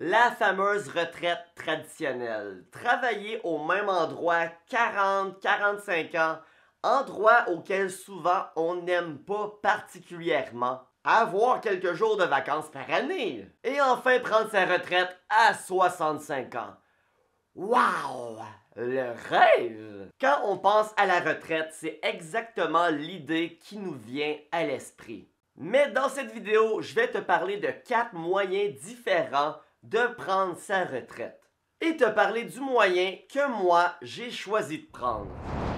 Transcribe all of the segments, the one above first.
La fameuse retraite traditionnelle. Travailler au même endroit 40, 45 ans, endroit auquel souvent on n'aime pas particulièrement. Avoir quelques jours de vacances par année. Et enfin prendre sa retraite à 65 ans. Waouh, Le rêve! Quand on pense à la retraite, c'est exactement l'idée qui nous vient à l'esprit. Mais dans cette vidéo, je vais te parler de quatre moyens différents de prendre sa retraite et te parler du moyen que moi j'ai choisi de prendre.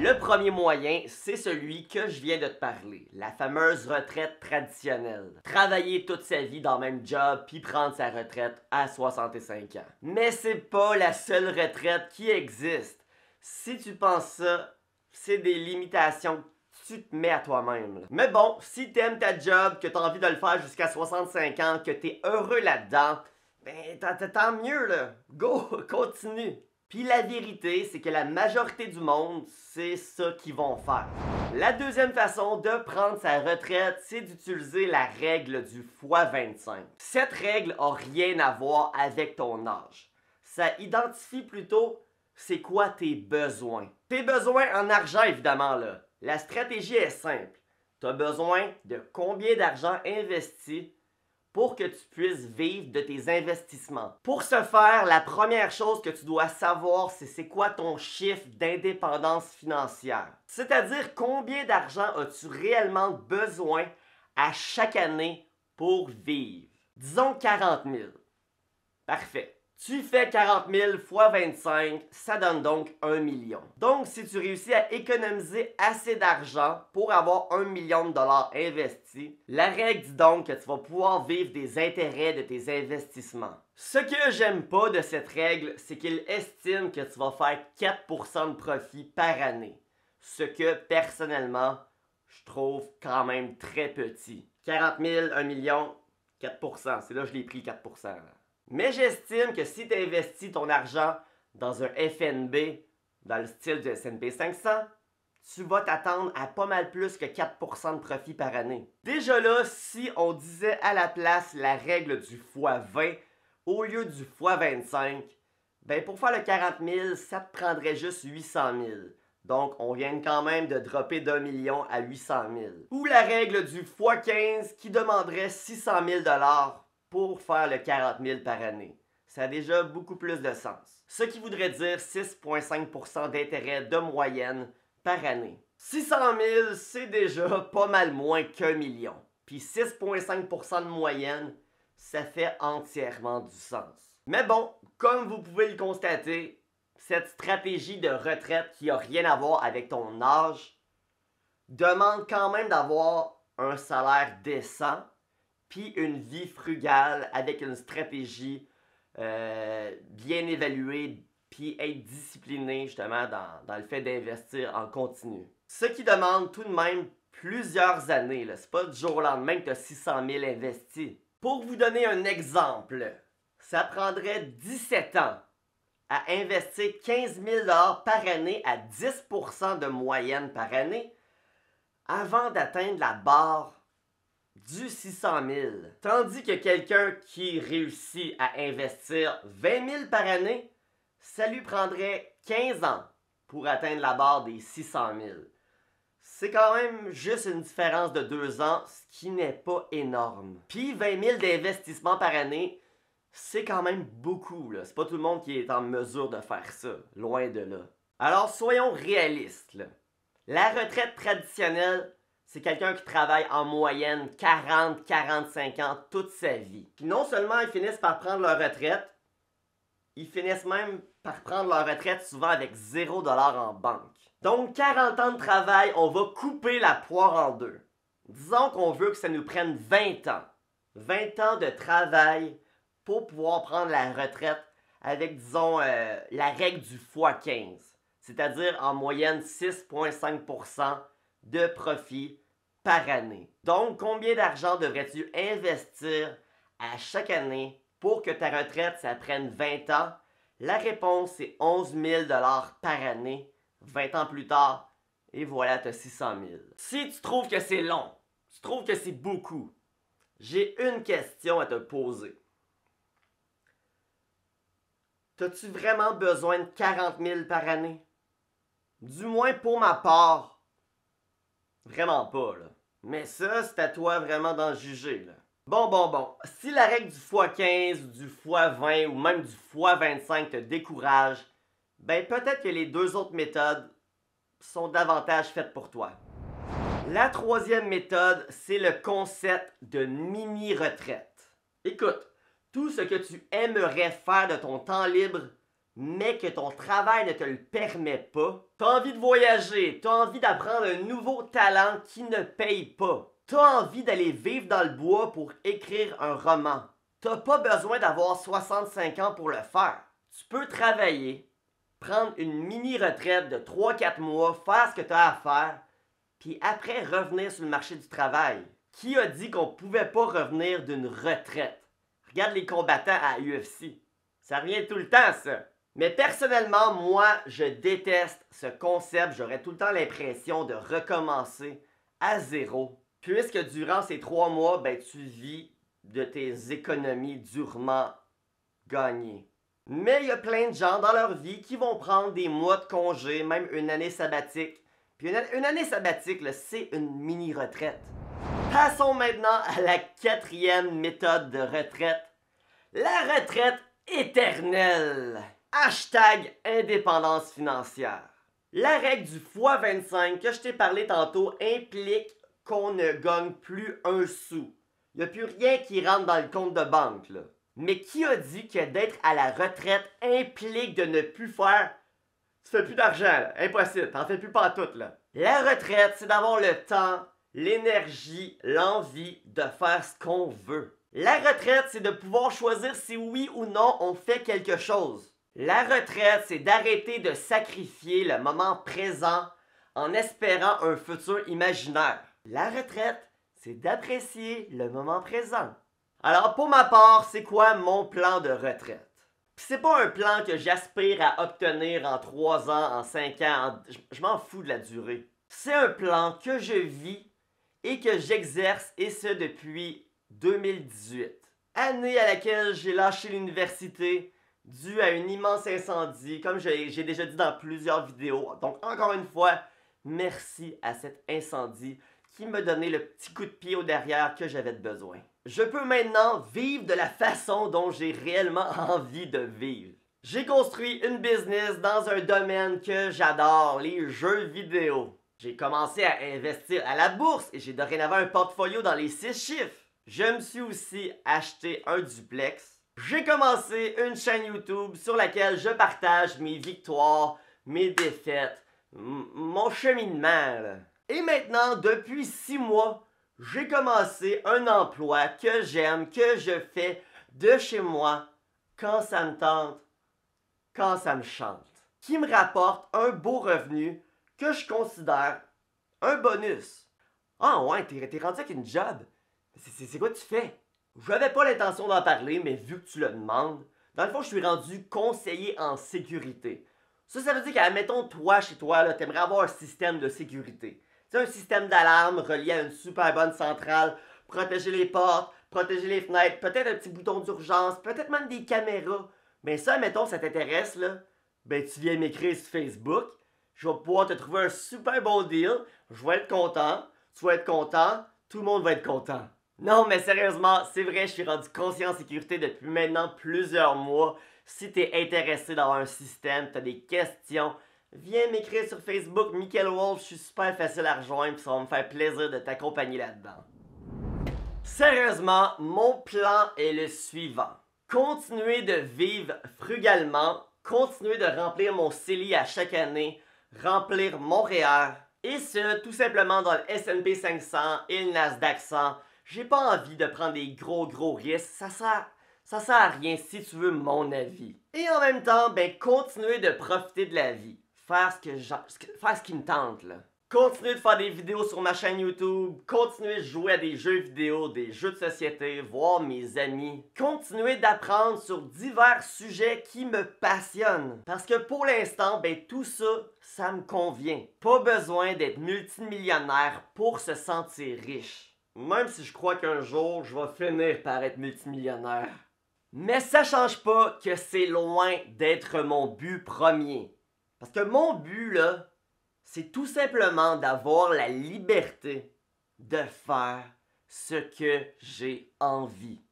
Le premier moyen, c'est celui que je viens de te parler, la fameuse retraite traditionnelle. Travailler toute sa vie dans le même job puis prendre sa retraite à 65 ans. Mais c'est pas la seule retraite qui existe. Si tu penses ça, c'est des limitations que tu te mets à toi-même. Mais bon, si t'aimes ta job, que t'as envie de le faire jusqu'à 65 ans, que t'es heureux là-dedans, ben tant mieux là, go, continue. Puis la vérité, c'est que la majorité du monde, c'est ça qu'ils vont faire. La deuxième façon de prendre sa retraite, c'est d'utiliser la règle du x25. Cette règle n'a rien à voir avec ton âge. Ça identifie plutôt c'est quoi tes besoins. Tes besoins en argent, évidemment, là. La stratégie est simple. t'as besoin de combien d'argent investi pour que tu puisses vivre de tes investissements. Pour ce faire, la première chose que tu dois savoir, c'est c'est quoi ton chiffre d'indépendance financière. C'est-à-dire combien d'argent as-tu réellement besoin à chaque année pour vivre. Disons 40 000. Parfait. Tu fais 40 000 x 25, ça donne donc 1 million. Donc, si tu réussis à économiser assez d'argent pour avoir 1 million de dollars investis, la règle dit donc que tu vas pouvoir vivre des intérêts de tes investissements. Ce que j'aime pas de cette règle, c'est qu'il estime que tu vas faire 4% de profit par année. Ce que, personnellement, je trouve quand même très petit. 40 000, 1 million, 4%. C'est là que je l'ai pris, 4%. Mais j'estime que si tu investis ton argent dans un FNB, dans le style du S&P 500, tu vas t'attendre à pas mal plus que 4% de profit par année. Déjà là, si on disait à la place la règle du x20 au lieu du x25, ben pour faire le 40 000, ça te prendrait juste 800 000. Donc, on vient quand même de dropper d'un million à 800 000. Ou la règle du x15 qui demanderait 600 000 pour faire le 40 000 par année. Ça a déjà beaucoup plus de sens. Ce qui voudrait dire 6,5 d'intérêt de moyenne par année. 600 000, c'est déjà pas mal moins qu'un million. Puis 6,5 de moyenne, ça fait entièrement du sens. Mais bon, comme vous pouvez le constater, cette stratégie de retraite qui n'a rien à voir avec ton âge demande quand même d'avoir un salaire décent puis une vie frugale avec une stratégie euh, bien évaluée, puis être discipliné justement dans, dans le fait d'investir en continu. Ce qui demande tout de même plusieurs années. C'est pas du jour au lendemain que tu as 600 000 investis. Pour vous donner un exemple, ça prendrait 17 ans à investir 15 000 par année à 10 de moyenne par année avant d'atteindre la barre du 600 000. Tandis que quelqu'un qui réussit à investir 20 000 par année, ça lui prendrait 15 ans pour atteindre la barre des 600 000. C'est quand même juste une différence de 2 ans, ce qui n'est pas énorme. Puis 20 000 d'investissement par année, c'est quand même beaucoup. C'est pas tout le monde qui est en mesure de faire ça, loin de là. Alors soyons réalistes. La retraite traditionnelle c'est quelqu'un qui travaille en moyenne 40, 45 ans toute sa vie. Puis non seulement ils finissent par prendre leur retraite, ils finissent même par prendre leur retraite souvent avec 0$ en banque. Donc 40 ans de travail, on va couper la poire en deux. Disons qu'on veut que ça nous prenne 20 ans. 20 ans de travail pour pouvoir prendre la retraite avec, disons, euh, la règle du x15, c'est-à-dire en moyenne 6,5% de profit par année. Donc, combien d'argent devrais-tu investir à chaque année pour que ta retraite, ça prenne 20 ans? La réponse, c'est 11 000 par année, 20 ans plus tard, et voilà, tu as 600 000. Si tu trouves que c'est long, tu trouves que c'est beaucoup, j'ai une question à te poser. T'as-tu vraiment besoin de 40 000 par année? Du moins pour ma part, Vraiment pas, là. Mais ça, c'est à toi vraiment d'en juger, là. Bon, bon, bon. Si la règle du x15, du x20 ou même du x25 te décourage, ben peut-être que les deux autres méthodes sont davantage faites pour toi. La troisième méthode, c'est le concept de mini-retraite. Écoute, tout ce que tu aimerais faire de ton temps libre, mais que ton travail ne te le permet pas. T'as envie de voyager, t'as envie d'apprendre un nouveau talent qui ne paye pas. T'as envie d'aller vivre dans le bois pour écrire un roman. T'as pas besoin d'avoir 65 ans pour le faire. Tu peux travailler, prendre une mini-retraite de 3-4 mois, faire ce que t'as à faire, puis après revenir sur le marché du travail. Qui a dit qu'on pouvait pas revenir d'une retraite? Regarde les combattants à UFC. Ça revient tout le temps, ça. Mais personnellement, moi, je déteste ce concept. J'aurais tout le temps l'impression de recommencer à zéro. Puisque durant ces trois mois, ben, tu vis de tes économies durement gagnées. Mais il y a plein de gens dans leur vie qui vont prendre des mois de congé, même une année sabbatique. Puis une, une année sabbatique, c'est une mini-retraite. Passons maintenant à la quatrième méthode de retraite, la retraite éternelle. Hashtag indépendance financière. La règle du x25 que je t'ai parlé tantôt implique qu'on ne gagne plus un sou. Il n'y a plus rien qui rentre dans le compte de banque. Mais qui a dit que d'être à la retraite implique de ne plus faire... Tu fais plus d'argent, impossible, t'en fais plus pas tout. Là. La retraite, c'est d'avoir le temps, l'énergie, l'envie de faire ce qu'on veut. La retraite, c'est de pouvoir choisir si oui ou non on fait quelque chose. La retraite, c'est d'arrêter de sacrifier le moment présent en espérant un futur imaginaire. La retraite, c'est d'apprécier le moment présent. Alors pour ma part, c'est quoi mon plan de retraite? C'est pas un plan que j'aspire à obtenir en 3 ans, en 5 ans, je m'en fous de la durée. C'est un plan que je vis et que j'exerce et ce depuis 2018. Année à laquelle j'ai lâché l'université, dû à un immense incendie, comme j'ai déjà dit dans plusieurs vidéos. Donc, encore une fois, merci à cet incendie qui me donné le petit coup de pied au derrière que j'avais besoin. Je peux maintenant vivre de la façon dont j'ai réellement envie de vivre. J'ai construit une business dans un domaine que j'adore, les jeux vidéo. J'ai commencé à investir à la bourse et j'ai dorénavant un portfolio dans les six chiffres. Je me suis aussi acheté un duplex j'ai commencé une chaîne YouTube sur laquelle je partage mes victoires, mes défaites, mon cheminement. Et maintenant, depuis six mois, j'ai commencé un emploi que j'aime, que je fais de chez moi quand ça me tente, quand ça me chante, qui me rapporte un beau revenu que je considère un bonus. Ah ouais, t'es rendu avec une job. C'est quoi tu fais? J'avais pas l'intention d'en parler, mais vu que tu le demandes, dans le fond, je suis rendu conseiller en sécurité. Ça, ça veut dire admettons, toi, chez toi, tu aimerais avoir un système de sécurité. Tu un système d'alarme relié à une super bonne centrale, protéger les portes, protéger les fenêtres, peut-être un petit bouton d'urgence, peut-être même des caméras. Mais ça, admettons, ça t'intéresse, là, ben tu viens m'écrire sur Facebook, je vais pouvoir te trouver un super bon deal, je vais être content, tu vas être content, tout le monde va être content. Non, mais sérieusement, c'est vrai, je suis rendu conscient en sécurité depuis maintenant plusieurs mois. Si t'es intéressé dans un système, tu as des questions, viens m'écrire sur Facebook, Michael Wolf, je suis super facile à rejoindre, puis ça va me faire plaisir de t'accompagner là-dedans. Sérieusement, mon plan est le suivant. Continuer de vivre frugalement, continuer de remplir mon CELI à chaque année, remplir mon REER, et ce, tout simplement dans le S&P 500 et le Nasdaq 100, j'ai pas envie de prendre des gros gros risques, ça sert, ça sert à rien si tu veux mon avis. Et en même temps, ben continuer de profiter de la vie. Faire ce que, faire ce qui me tente là. Continuez de faire des vidéos sur ma chaîne YouTube, Continuer de jouer à des jeux vidéo, des jeux de société, voir mes amis. Continuez d'apprendre sur divers sujets qui me passionnent. Parce que pour l'instant, ben tout ça, ça me convient. Pas besoin d'être multimillionnaire pour se sentir riche. Même si je crois qu'un jour, je vais finir par être multimillionnaire. Mais ça change pas que c'est loin d'être mon but premier. Parce que mon but, là, c'est tout simplement d'avoir la liberté de faire ce que j'ai envie.